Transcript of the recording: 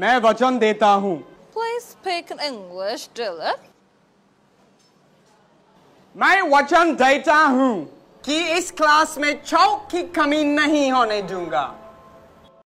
मैं वचन देता हूँ प्लीज स्पीक इंग्लिश English, मैं वचन देता हूँ कि इस क्लास में चौक की कमी नहीं होने दूंगा